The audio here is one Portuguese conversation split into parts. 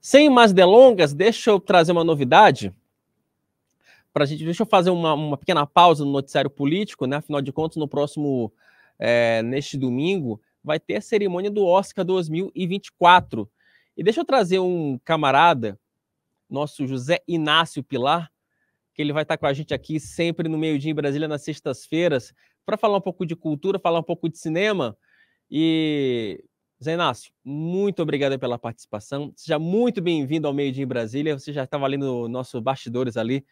Sem mais delongas, deixa eu trazer uma novidade. Pra gente, deixa eu fazer uma, uma pequena pausa no noticiário político, né? Afinal de contas, no próximo, é, neste domingo, vai ter a cerimônia do Oscar 2024. E deixa eu trazer um camarada, nosso José Inácio Pilar, que ele vai estar com a gente aqui sempre no meio-dia em Brasília, nas sextas-feiras, para falar um pouco de cultura, falar um pouco de cinema. E Zé Inácio, muito obrigado pela participação. Seja muito bem-vindo ao Meio Dia em Brasília. Você já estava ali no nosso bastidores ali,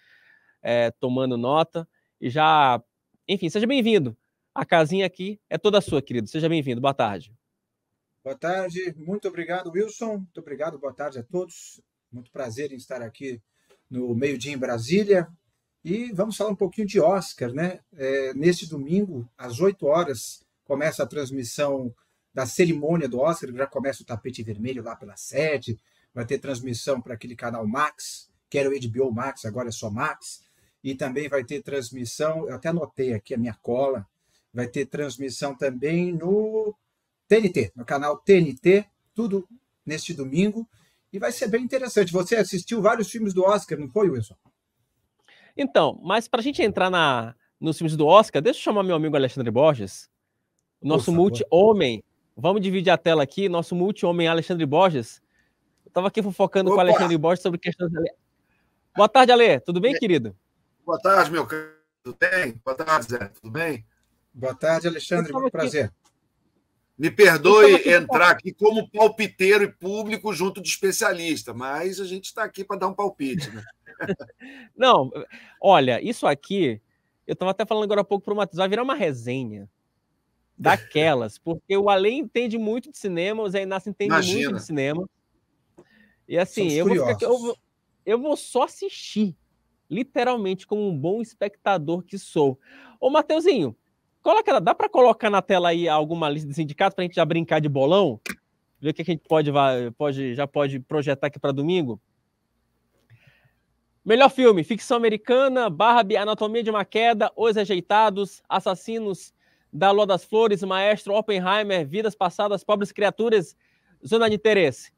é, tomando nota. E já, enfim, seja bem-vindo. A casinha aqui é toda sua, querido. Seja bem-vindo. Boa tarde. Boa tarde. Muito obrigado, Wilson. Muito obrigado. Boa tarde a todos. Muito prazer em estar aqui no Meio Dia em Brasília. E vamos falar um pouquinho de Oscar, né? É, neste domingo, às 8 horas, começa a transmissão da cerimônia do Oscar, já começa o tapete vermelho lá pelas sete, vai ter transmissão para aquele canal Max, que era o HBO Max, agora é só Max, e também vai ter transmissão, eu até anotei aqui a minha cola, vai ter transmissão também no TNT, no canal TNT, tudo neste domingo, e vai ser bem interessante. Você assistiu vários filmes do Oscar, não foi, Wilson? Então, mas para a gente entrar na, nos filmes do Oscar, deixa eu chamar meu amigo Alexandre Borges, nosso multi-homem, Vamos dividir a tela aqui. Nosso multi-homem Alexandre Borges. Eu tava aqui fofocando Opa. com o Alexandre Borges sobre questões. Boa tarde, Ale. Tudo bem, querido? Boa tarde, meu querido. Tudo bem? Boa tarde, Zé. Tudo bem? Boa tarde, Alexandre. Muito prazer. Me perdoe aqui entrar aqui como palpiteiro e público junto de especialista, mas a gente está aqui para dar um palpite. Né? Não, olha, isso aqui, eu estava até falando agora há pouco para o Matheus, vai virar uma resenha daquelas, porque o Além entende muito de cinema, o Zé Inácio entende Imagina. muito de cinema. E assim, eu vou, aqui, eu, vou, eu vou, só assistir, literalmente, como um bom espectador que sou. Ô, Mateuzinho, coloca, dá para colocar na tela aí alguma lista de sindicatos para a gente já brincar de bolão? Ver o que a gente pode, pode já pode projetar aqui para domingo? Melhor filme: Ficção Americana, Barbie, Anatomia de uma Queda, Os Rejeitados, Assassinos, da Lua das Flores, Maestro Oppenheimer, Vidas Passadas, Pobres Criaturas, Zona de Interesse.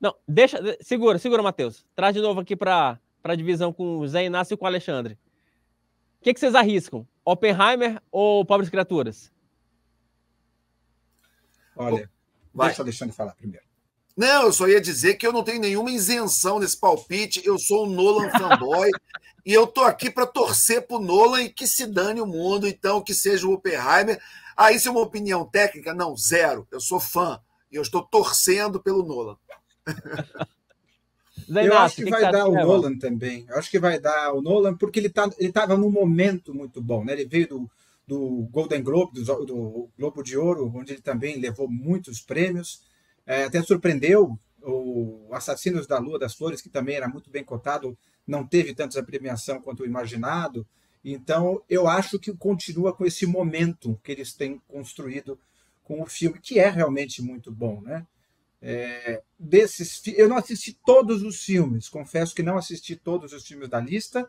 Não, deixa. Segura, segura, Matheus. Traz de novo aqui para a divisão com o Zé Inácio e com o Alexandre. O que, que vocês arriscam? Oppenheimer ou Pobres Criaturas? Olha, Vai. deixa o Alexandre falar primeiro. Não, eu só ia dizer que eu não tenho nenhuma isenção nesse palpite. Eu sou o Nolan fanboy e eu tô aqui para torcer pro Nolan e que se dane o mundo, então que seja o Oppenheimer. Aí, ah, isso é uma opinião técnica, não, zero. Eu sou fã e eu estou torcendo pelo Nolan. eu acho que vai dar o Nolan também. Eu acho que vai dar o Nolan porque ele tá, ele estava num momento muito bom, né? Ele veio do, do Golden Globe, do, do Globo de Ouro, onde ele também levou muitos prêmios. É, até surpreendeu o Assassinos da Lua das Flores, que também era muito bem cotado, não teve tanta premiação quanto o imaginado. Então, eu acho que continua com esse momento que eles têm construído com o filme, que é realmente muito bom, né? É, desses, eu não assisti todos os filmes, confesso que não assisti todos os filmes da lista,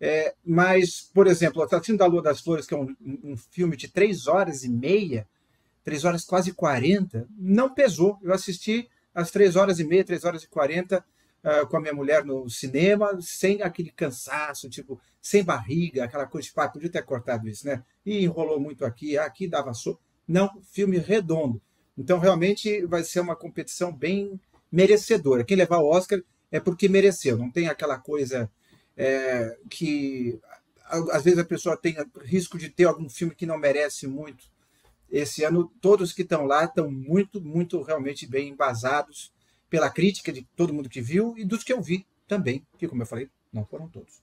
é, mas, por exemplo, Assassino da Lua das Flores, que é um, um filme de três horas e meia, 3 horas quase 40, não pesou. Eu assisti às 3 horas e meia, 3 horas e 40 uh, ah, com a minha mulher no cinema, sem aquele cansaço, tipo, sem barriga, aquela coisa de, pá, ah, podia ter cortado isso, né? E enrolou muito aqui, ah, aqui dava sopa. Não, filme redondo. Então, realmente, vai ser uma competição bem merecedora. Quem levar o Oscar é porque mereceu, não tem aquela coisa é, que às vezes a pessoa tem risco de ter algum filme que não merece muito esse ano, todos que estão lá estão muito, muito realmente bem embasados pela crítica de todo mundo que viu e dos que eu vi também, que, como eu falei, não foram todos.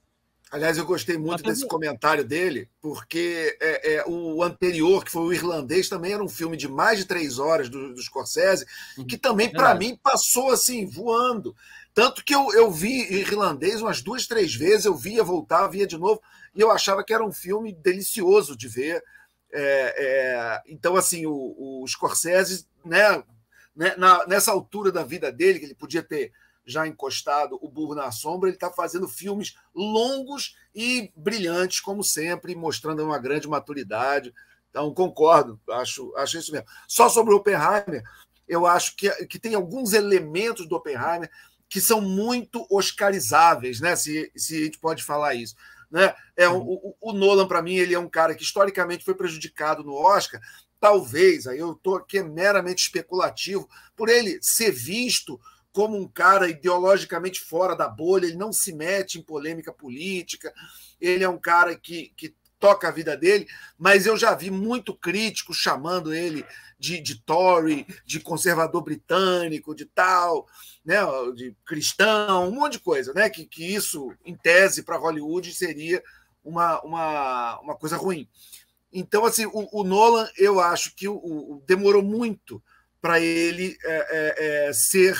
Aliás, eu gostei muito desse comentário dele, porque é, é, o anterior, que foi o irlandês, também era um filme de mais de três horas do, do Scorsese, que também, é para mim, passou assim, voando. Tanto que eu, eu vi irlandês umas duas, três vezes, eu via voltava via de novo, e eu achava que era um filme delicioso de ver. É, é, então, assim, o, o Scorsese, né, né, na, nessa altura da vida dele, que ele podia ter já encostado o burro na sombra, ele está fazendo filmes longos e brilhantes, como sempre, mostrando uma grande maturidade. Então, concordo, acho, acho isso mesmo. Só sobre o Oppenheimer, eu acho que, que tem alguns elementos do Oppenheimer que são muito oscarizáveis, né? Se, se a gente pode falar isso. Né? É, o, o, Nolan, para mim, ele é um cara que historicamente foi prejudicado no Oscar, talvez, aí eu estou aqui é meramente especulativo, por ele ser visto como um cara ideologicamente fora da bolha, ele não se mete em polêmica política, ele é um cara que, que toca a vida dele, mas eu já vi muito crítico chamando ele de, de Tory, de conservador britânico, de tal, né, de cristão, um monte de coisa, né? Que, que isso, em tese, para Hollywood seria uma, uma, uma coisa ruim. Então, assim, o, o Nolan, eu acho que o, o demorou muito para ele é, é, é, ser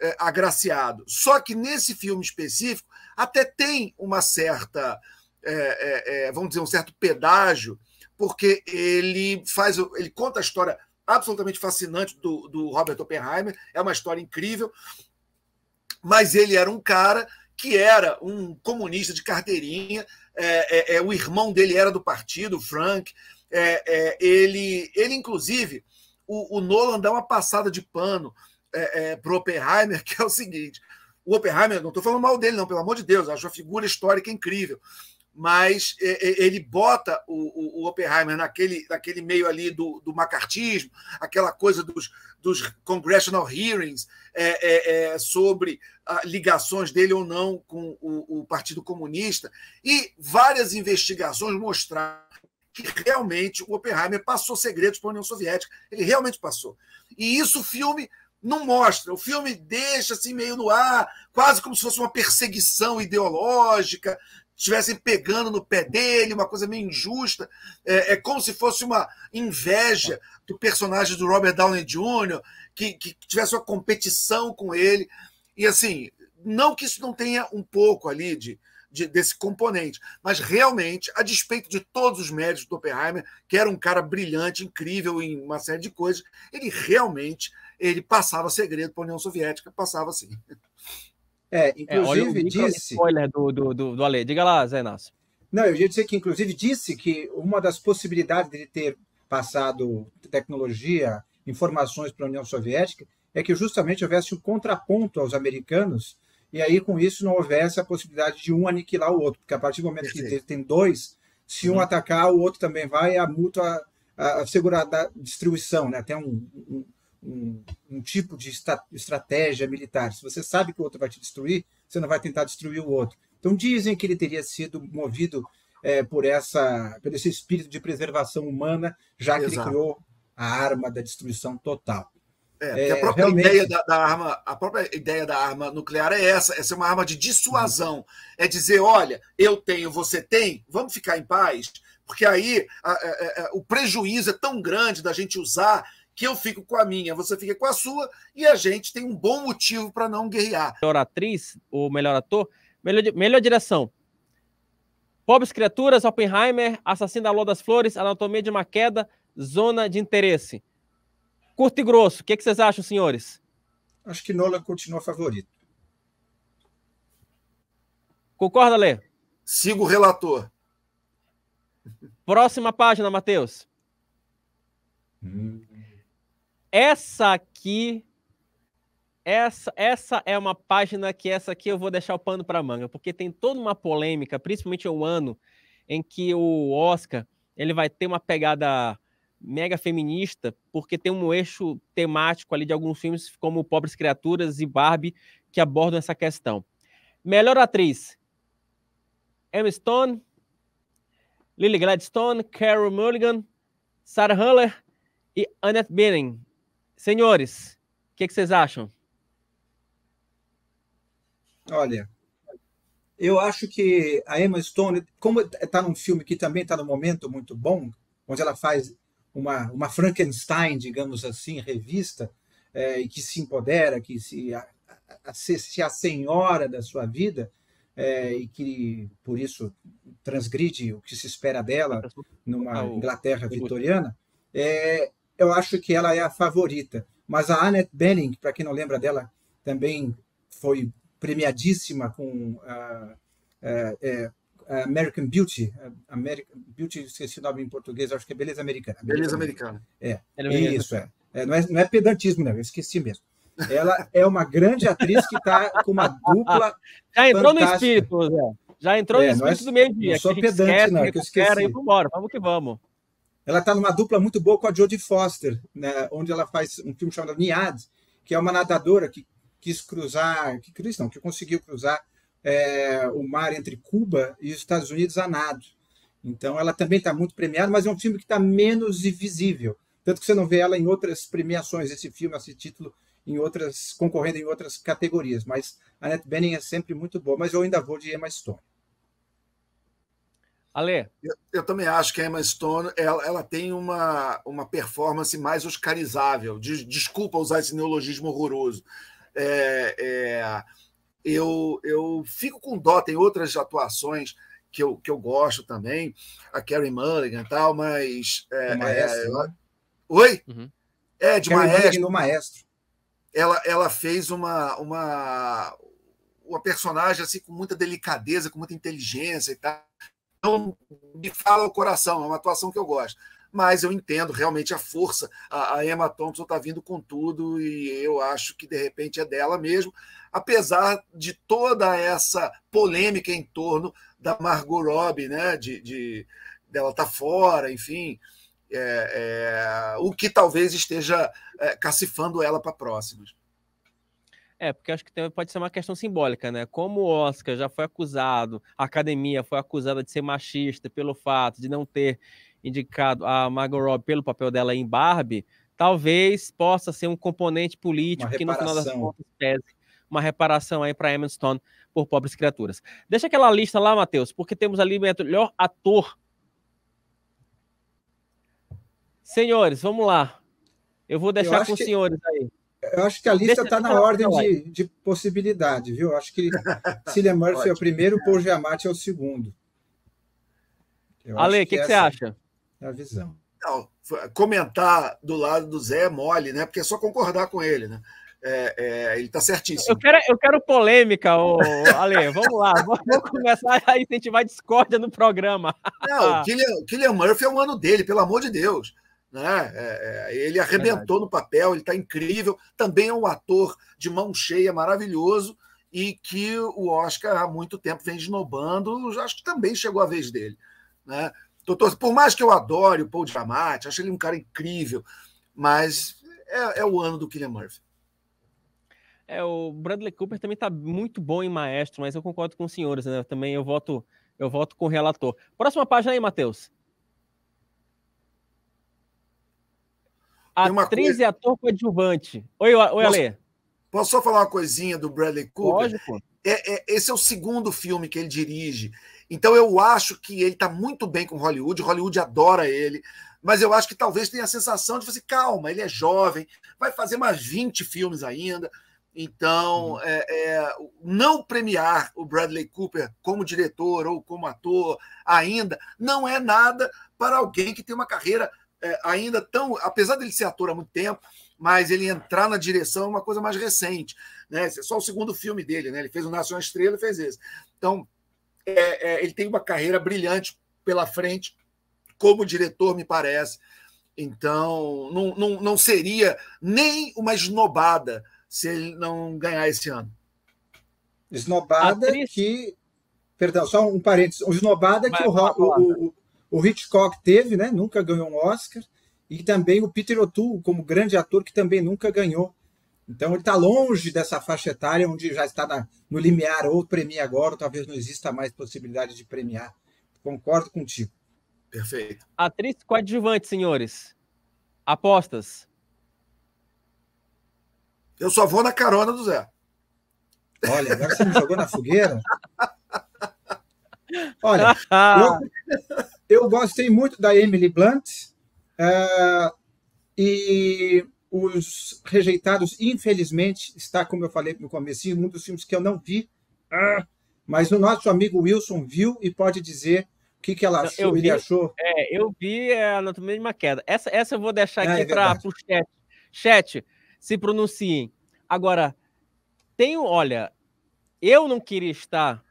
é, agraciado. Só que nesse filme específico até tem uma certa é, é, é, vamos dizer, um certo pedágio, porque ele faz, ele conta a história absolutamente fascinante do, do Robert Oppenheimer, é uma história incrível, mas ele era um cara que era um comunista de carteirinha, é, é, é o irmão dele era do partido, Frank, é, ele, ele inclusive, o, o, Nolan dá uma passada de pano é, é, para Oppenheimer, que é o seguinte, o Oppenheimer, não estou falando mal dele, não, pelo amor de Deus, acho uma figura histórica incrível mas é, é, ele bota o, o, o Oppenheimer naquele, naquele meio ali do, do macartismo, aquela coisa dos, dos congressional hearings é, é, é, sobre ah, ligações dele ou não com o, o, Partido Comunista, e várias investigações mostraram que realmente o Oppenheimer passou segredos para a União Soviética, ele realmente passou. E isso o filme não mostra. O filme deixa assim meio no ar, quase como se fosse uma perseguição ideológica, estivessem pegando no pé dele, uma coisa meio injusta. É, é, como se fosse uma inveja do personagem do Robert Downey Jr., que, que tivesse uma competição com ele. E assim, não que isso não tenha um pouco ali de, de, desse componente. Mas realmente, a despeito de todos os méritos do Oppenheimer, que era um cara brilhante, incrível em uma série de coisas, ele realmente ele passava segredo para a União Soviética, passava assim. É, inclusive é, olha o disse. Spoiler do, do, do, do Ale. Diga lá, Zé Inácio. Não, eu ia dizer que, inclusive, disse que uma das possibilidades de ter passado tecnologia, informações para a União Soviética, é que justamente houvesse um contraponto aos americanos, e aí com isso não houvesse a possibilidade de um aniquilar o outro, porque a partir do momento que tem dois, se um uhum. atacar, o outro também vai, a mútua a, a distribuição, né? Tem um, um um, um tipo de estratégia militar. Se você sabe que o outro vai te destruir, você não vai tentar destruir o outro. Então dizem que ele teria sido movido é, por essa, pelo esse espírito de preservação humana, já que Exato. ele criou a arma da destruição total. É, é a própria realmente... ideia da, da, arma, a própria ideia da arma nuclear é essa, essa é uma arma de dissuasão. Uhum. É dizer, olha, eu tenho, você tem, vamos ficar em paz, porque aí a, a, a, o prejuízo é tão grande da gente usar que eu fico com a minha, você fica com a sua, e a gente tem um bom motivo para não guerrear. Melhor atriz, ou melhor ator, melhor, melhor direção. Pobres Criaturas, Oppenheimer, Assassino da Lua das Flores, Anatomia de uma Queda, Zona de Interesse. Curto e grosso, o que, é que vocês acham, senhores? Acho que Nolan continua favorito. Concorda, Lê? Sigo o relator. Próxima página, Matheus. Hum. Essa aqui. Essa, essa é uma página que essa aqui eu vou deixar o pano para manga, porque tem toda uma polêmica, principalmente o ano em que o Oscar ele vai ter uma pegada mega feminista, porque tem um eixo temático ali de alguns filmes, como Pobres Criaturas e Barbie, que abordam essa questão. Melhor atriz: Emma Stone, Lily Gladstone, Carol Mulligan, Sarah Huller e Annette Bening. Senhores, o que, é que, vocês acham? Olha, eu acho que a Emma Stone, como está num filme que também está num momento muito bom, onde ela faz uma, uma Frankenstein, digamos assim, revista, é, que se empodera, que se, a, a, se, assenhora da sua vida, é, e que por isso transgride o que se espera dela tá numa Inglaterra vitoriana, é, eu acho que ela é a favorita. Mas a Annette Bening, para quem não lembra dela, também foi premiadíssima com uh, uh, uh, American Beauty. American Beauty, esqueci o nome em português, acho que é Beleza Americana. Beleza Americana. É, É isso, é. é. não, é. Não é pedantismo, não, eu esqueci mesmo. Ela é uma grande atriz que está com uma dupla. Já entrou fantástica. no espírito, Zé. Já entrou é, no é espírito do meio-dia. Não sou pedante, esquece, não, é que eu esqueci. Vamos embora, vamos que vamos. Ela está numa dupla muito boa com a Jodie Foster, né, onde ela faz um filme chamado Niad, que é uma nadadora que quis cruzar, que quis não, que conseguiu cruzar é, o mar entre Cuba e os Estados Unidos a nado. Então ela também está muito premiada, mas é um filme que está menos visível. Tanto que você não vê ela em outras premiações, esse filme, esse título, em outras, concorrendo em outras categorias. Mas a Annette Bening é sempre muito boa, mas eu ainda vou de Emma Stone. Ale? Eu, eu, também acho que a Emma Stone ela, ela tem uma, uma performance mais oscarizável. De, desculpa usar esse neologismo horroroso. É, é, eu, eu fico com dó, tem outras atuações que eu, que eu gosto também, a Carrie Mulligan e tal, mas. É, é maestro, ela... Né? Oi? Uhum. É, de Carrie maestro. maestro. Ela, ela fez uma, uma, uma personagem assim com muita delicadeza, com muita inteligência e tal não me fala o coração, é uma atuação que eu gosto. Mas eu entendo realmente a força. A, a Emma Thompson está vindo com tudo e eu acho que de repente é dela mesmo, apesar de toda essa polêmica em torno da Margot Robbie, né? De, de dela estar tá fora, enfim. É, é, o que talvez esteja é, cacifando ela para próximos. É, porque acho que pode ser uma questão simbólica, né? Como o Oscar já foi acusado, a academia foi acusada de ser machista pelo fato de não ter indicado a Margot Robbie pelo papel dela em Barbie, talvez possa ser um componente político que no final das contas pese uma reparação aí para Emma Stone por pobres criaturas. Deixa aquela lista lá, Matheus, porque temos ali melhor ator. Senhores, vamos lá. Eu vou deixar eu com os que... senhores aí. Eu acho que a lista está na ordem de, de, possibilidade, viu? Eu acho que Cillian Murphy é o primeiro, Paul Giamatti é o segundo. Eu Ale, o que, que, você acha? É a visão. Não, comentar do lado do Zé é mole, né? Porque é só concordar com ele, né? É, é, ele está certíssimo. Eu quero, eu quero polêmica, ô, Ale. Vamos lá, vamos começar a incentivar discórdia no programa. Não, o Killian, Killian Murphy é um ano dele, pelo amor de Deus. Né? É, é ele arrebentou Verdade. no papel, ele está incrível. Também é um ator de mão cheia, maravilhoso, e que o Oscar há muito tempo vem esnobando. Acho que também chegou a vez dele. Né? Doutor, por mais que eu adore o Paul Giamatti, acho ele um cara incrível, mas é, é o ano do Killian Murphy. É, o Bradley Cooper também está muito bom em Maestro, mas eu concordo com os senhores, né? Também eu voto, eu voto com o relator. Próxima página aí, Matheus. Atriz coisa... e ator coadjuvante. Oi, oi posso, Ale. Posso só falar uma coisinha do Bradley Cooper? Lógico. É, é, esse é o segundo filme que ele dirige. Então eu acho que ele está muito bem com Hollywood, Hollywood adora ele, mas eu acho que talvez tenha a sensação de você, calma, ele é jovem, vai fazer mais 20 filmes ainda. Então, uhum. é, é, não premiar o Bradley Cooper como diretor ou como ator ainda não é nada para alguém que tem uma carreira é, ainda tão. Apesar dele ser ator há muito tempo, mas ele entrar na direção é uma coisa mais recente. Né? Esse é só o segundo filme dele, né? Ele fez o Nasce uma Estrela e fez esse. Então, é, é, ele tem uma carreira brilhante pela frente, como diretor, me parece. Então, não, não, não seria nem uma esnobada se ele não ganhar esse ano. Esnobada Atriz... que. Perdão, só um parênteses. Esnobada mas, que o, o, o, o Hitchcock teve, né? Nunca ganhou um Oscar. E também o Peter O'Toole, como grande ator, que também nunca ganhou. Então ele está longe dessa faixa etária onde já está na, no limiar ou premia agora, ou talvez não exista mais possibilidade de premiar. Concordo contigo. Perfeito. Atriz coadjuvante, senhores. Apostas. Eu só vou na carona do Zé. Olha, agora você me jogou na fogueira. Olha, eu, eu gostei muito da Emily Blunt uh, e os Rejeitados, infelizmente, está, como eu falei no começo, um dos filmes que eu não vi, uh, mas o nosso amigo Wilson viu e pode dizer o que, que ela achou, eu vi, ele achou. É, eu vi é, a Anatomia de uma Queda. Essa, essa eu vou deixar é, aqui é, é para o chat. Chat, se pronunciem. Agora, tenho, olha, eu não queria estar,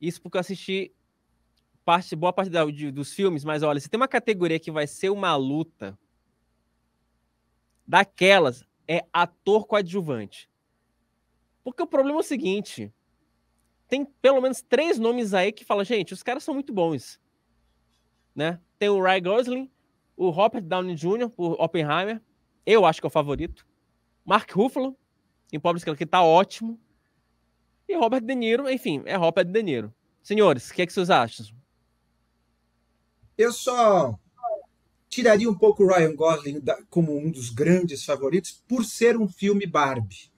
isso porque eu assisti parte, boa parte da, de, dos filmes, mas olha, se tem uma categoria que vai ser uma luta daquelas, é ator coadjuvante. Porque o problema é o seguinte: tem pelo menos três nomes aí que fala, gente, os caras são muito bons. Né? Tem o Ryan Gosling, o Robert Downey Jr., por Oppenheimer, eu acho que é o favorito. Mark Ruffalo, em Pobres que tá ótimo. E Robert De Niro, enfim, é Robert De Niro. Senhores, o que, é que vocês acham? Eu só tiraria um pouco o Ryan Gosling como um dos grandes favoritos por ser um filme Barbie.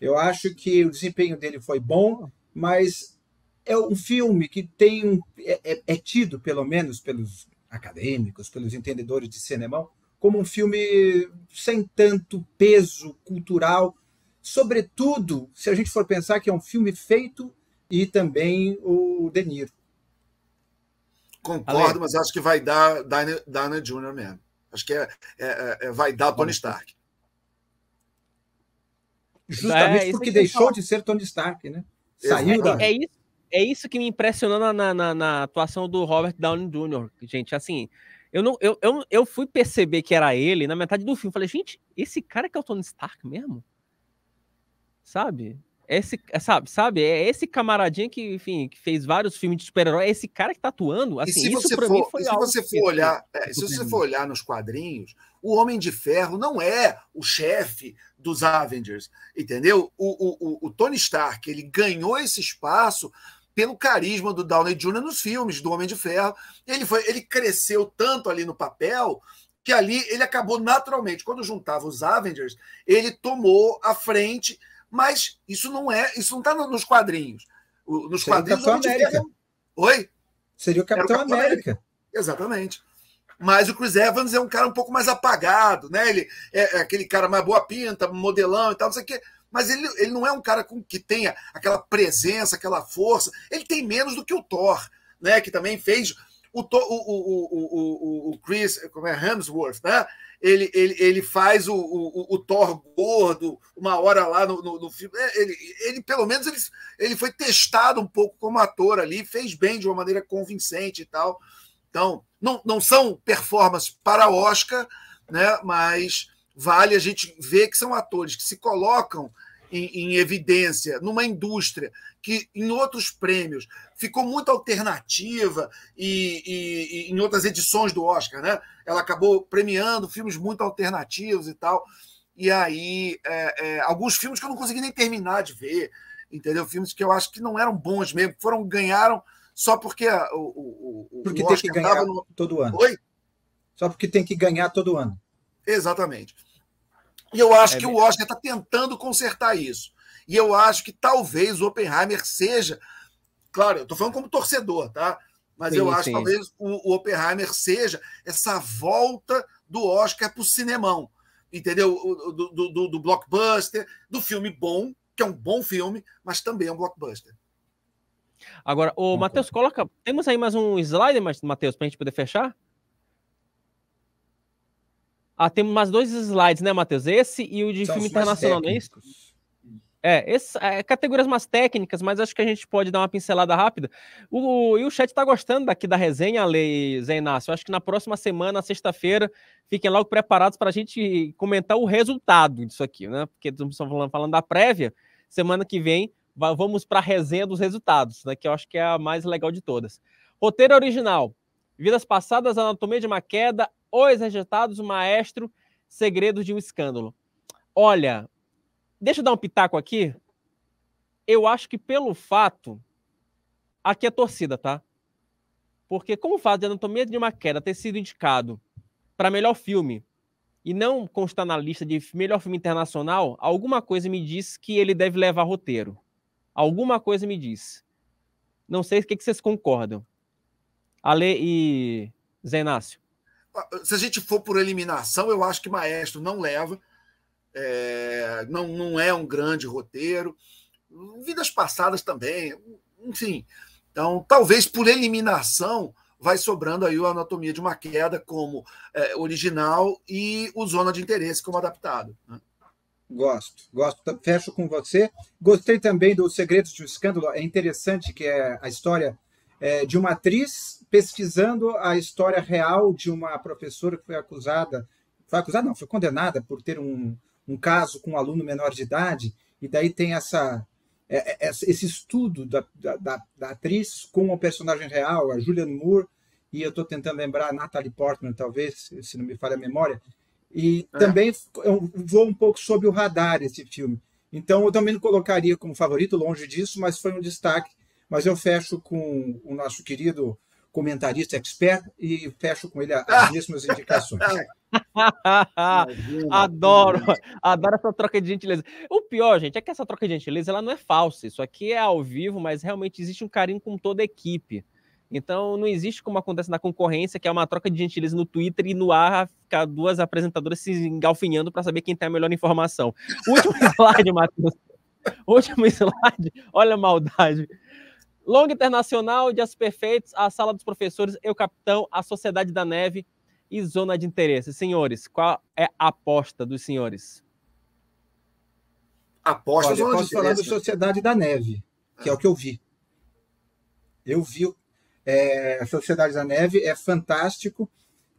Eu acho que o desempenho dele foi bom, mas é um filme que tem um, é, é, é tido pelo menos pelos acadêmicos, pelos entendedores de cinema, como um filme sem tanto peso cultural, sobretudo se a gente for pensar que é um filme feito e também o Denir Concordo, Ale. mas acho que vai dar Dana, Dana Jr. mesmo. Acho que é, é, é, é vai dar Tony Stark. Justamente é, porque deixou de ser Tony Stark, né? Saiu da... é, isso, é isso que me impressionou na, na, na atuação do Robert Downey Jr., gente. Assim, eu, não, eu, eu, eu fui perceber que era ele na metade do filme. Falei, gente, esse cara que é o Tony Stark mesmo? Sabe? Esse, eh, sabe, sabe, é esse camaradinha que, enfim, que fez vários filmes de super-herói, é esse cara que tá atuando, assim, se isso para mim foi assim, é, se você for olhar, é, se você for olhar nos quadrinhos, o Homem de Ferro não é o chefe dos Avengers, entendeu? O, o, o, o Tony Stark, ele ganhou esse espaço pelo carisma do Downey Jr. nos filmes do Homem de Ferro. Ele foi, ele cresceu tanto ali no papel que ali ele acabou naturalmente. Quando juntava os Avengers, ele tomou a frente mas isso não é, isso não está nos quadrinhos. Nos Seria quadrinhos. O Capitão América. Era... Oi? Seria o Capitão, o Capitão América. América. Exatamente. Mas o Chris Evans é um cara um pouco mais apagado, né? Ele é, é aquele cara mais boa pinta, modelão e tal, não sei o quê. Mas ele, ele não é um cara com, que tenha aquela presença, aquela força. Ele tem menos do que o Thor, né? Que também fez o, o, o, o, o, o Chris como é, Hemsworth, né? ele, ele, ele faz o, o, o Thor gordo uma hora lá no, no, no filme. É, ele, ele, pelo menos, ele, ele foi testado um pouco como ator ali, fez bem de uma maneira convincente e tal. Então, não, não são performances para Oscar, né? mas vale a gente ver que são atores que se colocam em, em evidência numa indústria que em outros prêmios ficou muito alternativa e, e, e, em outras edições do Oscar, né? Ela acabou premiando filmes muito alternativos e tal. E aí, é, é, alguns filmes que eu não consegui nem terminar de ver, entendeu? Filmes que eu acho que não eram bons mesmo, foram ganharam só porque a, o, o, porque o Oscar tem que ganhar no... todo ano. Oi? Só porque tem que ganhar todo ano. Exatamente. E eu acho é que mesmo. o Oscar está tentando consertar isso. E eu acho que talvez o Oppenheimer seja. Claro, eu estou falando como torcedor, tá? Mas sim, eu acho que talvez o, o Oppenheimer seja essa volta do Oscar para o cinemão, entendeu? Do, do, do, do blockbuster, do filme bom, que é um bom filme, mas também é um blockbuster. Agora, o Matheus, coloca. Temos aí mais um slide, Matheus, para a gente poder fechar? Ah, temos mais dois slides, né, Matheus? Esse e o de São filme internacional, não é isso? É, esse, é, categorias mais técnicas, mas acho que a gente pode dar uma pincelada rápida. O, o e o chat está gostando daqui da resenha, Lei Zé Inácio. Acho que na próxima semana, sexta-feira, fiquem logo preparados para a gente comentar o resultado disso aqui, né? Porque estamos falando, falando da prévia. Semana que vem, vamos para a resenha dos resultados, né? Que eu acho que é a mais legal de todas. Roteiro original: Vidas Passadas, Anatomia de uma Queda, os Rejeitados, Maestro, Segredos de um Escândalo. Olha, deixa eu dar um pitaco aqui. Eu acho que pelo fato. Aqui é torcida, tá? Porque como o fato de Anatomia de uma Queda ter sido indicado para melhor filme e não constar na lista de melhor filme internacional, alguma coisa me diz que ele deve levar roteiro. Alguma coisa me diz. Não sei o que vocês concordam. Ale e Zenácio se a gente for por eliminação, eu acho que Maestro não leva. É, não, não é um grande roteiro. Vidas passadas também, enfim. Então, talvez por eliminação vai sobrando aí o Anatomia de uma Queda como é, original e o Zona de Interesse como adaptado. Né? Gosto, gosto. Fecho com você. Gostei também do Segredos de um Escândalo. É interessante que é a história é, de uma atriz pesquisando a história real de uma professora que foi acusada, foi acusada não, foi condenada por ter um, um caso com um aluno menor de idade, e daí tem essa é, é, esse estudo da, da, da, atriz com o personagem real, a Julianne Moore, e eu estou tentando lembrar a Natalie Portman, talvez, se não me falha a memória, e é. também eu é vou um pouco sobre o radar esse filme. Então eu também não colocaria como favorito, longe disso, mas foi um destaque mas eu fecho com o nosso querido comentarista expert e fecho com ele as ah! mesmas indicações. adoro, adoro essa troca de gentileza. O pior, gente, é que essa troca de gentileza ela não é falsa. Isso aqui é ao vivo, mas realmente existe um carinho com toda a equipe. Então não existe como acontece na concorrência, que é uma troca de gentileza no Twitter e no ar ficar duas apresentadoras se engalfinhando para saber quem tem a melhor informação. Último slide, Matheus. Último slide. Olha a maldade. Longa Internacional, Dias Perfeitos, a Sala dos Professores, Eu Capitão, a Sociedade da Neve e Zona de Interesse. Senhores, qual é a aposta dos senhores? Aposta Olha, Zona posso falar da Sociedade da Neve, que é o que eu vi. Eu vi é, a Sociedade da Neve, é fantástico.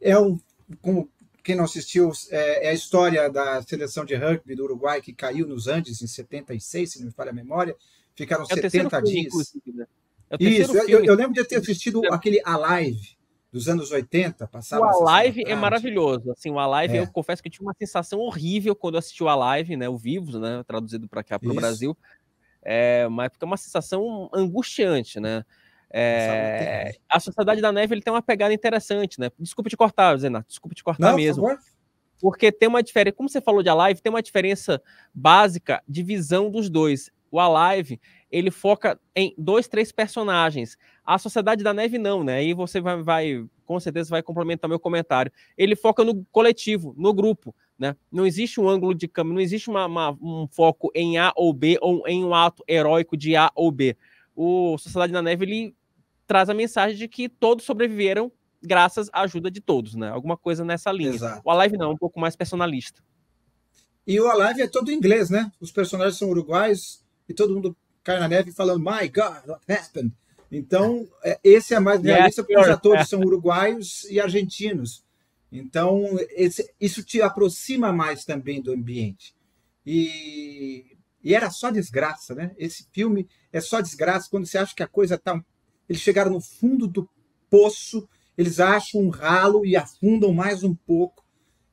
É um, como quem não assistiu, é, é a história da seleção de rugby do Uruguai que caiu nos Andes em 76, se não me falha a memória. Ficaram é 70 dias. Filme, né? é Isso, eu, eu, lembro de ter assistido é aquele Alive dos anos 80, passava. O Alive é maravilhoso. Assim, o Alive, é. eu confesso que eu tive uma sensação horrível quando eu assisti o Alive, né? O Vivos, né? Traduzido para cá, para o Brasil. É, mas porque é uma sensação angustiante, né? É, a Sociedade da Neve ele tem uma pegada interessante, né? Desculpa te cortar, Zenato, desculpa te cortar Não, mesmo. Por porque tem uma diferença, como você falou de Alive, tem uma diferença básica de visão dos dois o Alive, ele foca em dois, três personagens. A Sociedade da Neve não, né? E você vai, vai com certeza vai complementar meu comentário. Ele foca no coletivo, no grupo, né? Não existe um ângulo de câmera, não existe uma, uma, um foco em A ou B ou em um ato heróico de A ou B. O Sociedade da Neve ele traz a mensagem de que todos sobreviveram graças à ajuda de todos, né? Alguma coisa nessa linha. Exato. O Alive não, um pouco mais personalista. E o Alive é todo inglês, né? Os personagens são uruguais e todo mundo cai na neve falando, My God, what happened? Então, é, esse é mais realista, porque os atores são uruguaios e argentinos. Então, esse, isso te aproxima mais também do ambiente. E, e, era só desgraça, né? Esse filme é só desgraça quando você acha que a coisa tá. Eles chegaram no fundo do poço, eles acham um ralo e afundam mais um pouco.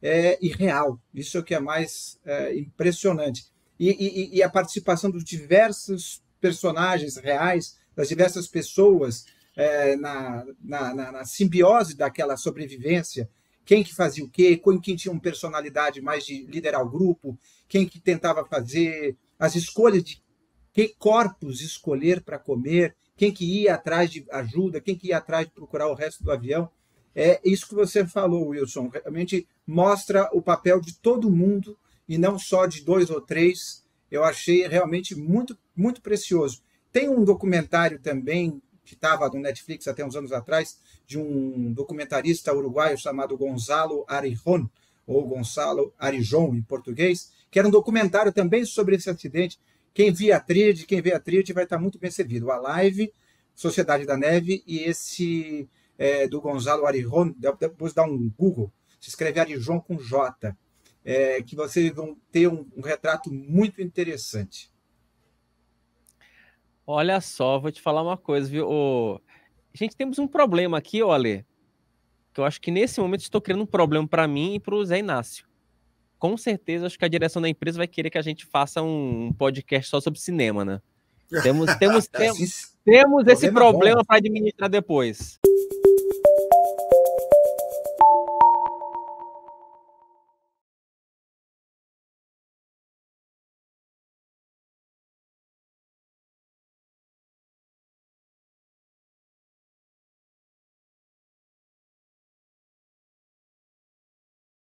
É irreal. Isso é o que é mais é, impressionante e, e, e a participação dos diversos personagens reais, das diversas pessoas é, na, na, na, na, simbiose daquela sobrevivência, quem que fazia o quê, quem, quem tinha uma personalidade mais de liderar o grupo, quem que tentava fazer as escolhas de que corpos escolher para comer, quem que ia atrás de ajuda, quem que ia atrás de procurar o resto do avião. É isso que você falou, Wilson. Realmente mostra o papel de todo mundo e não só de dois ou três. Eu achei realmente muito, muito precioso. Tem um documentário também que estava no Netflix até uns anos atrás, de um documentarista uruguaio chamado Gonzalo Arijon, ou Gonzalo Arijon em português, que era um documentário também sobre esse acidente. Quem via a tríade, quem vê a tríade vai estar muito bem servido. A live, Sociedade da Neve e esse é, do Gonzalo Arijon, depois dá um Google, se escreve Arijon com J é, que vocês vão ter um, um retrato muito interessante. Olha só, vou te falar uma coisa, viu? Ô, gente, temos um problema aqui, Ale. Que eu acho que nesse momento estou criando um problema para mim e para o Zé Inácio. Com certeza, acho que a direção da empresa vai querer que a gente faça um podcast só sobre cinema, né? Temos, temos, assim temos, temos esse problema é para administrar depois.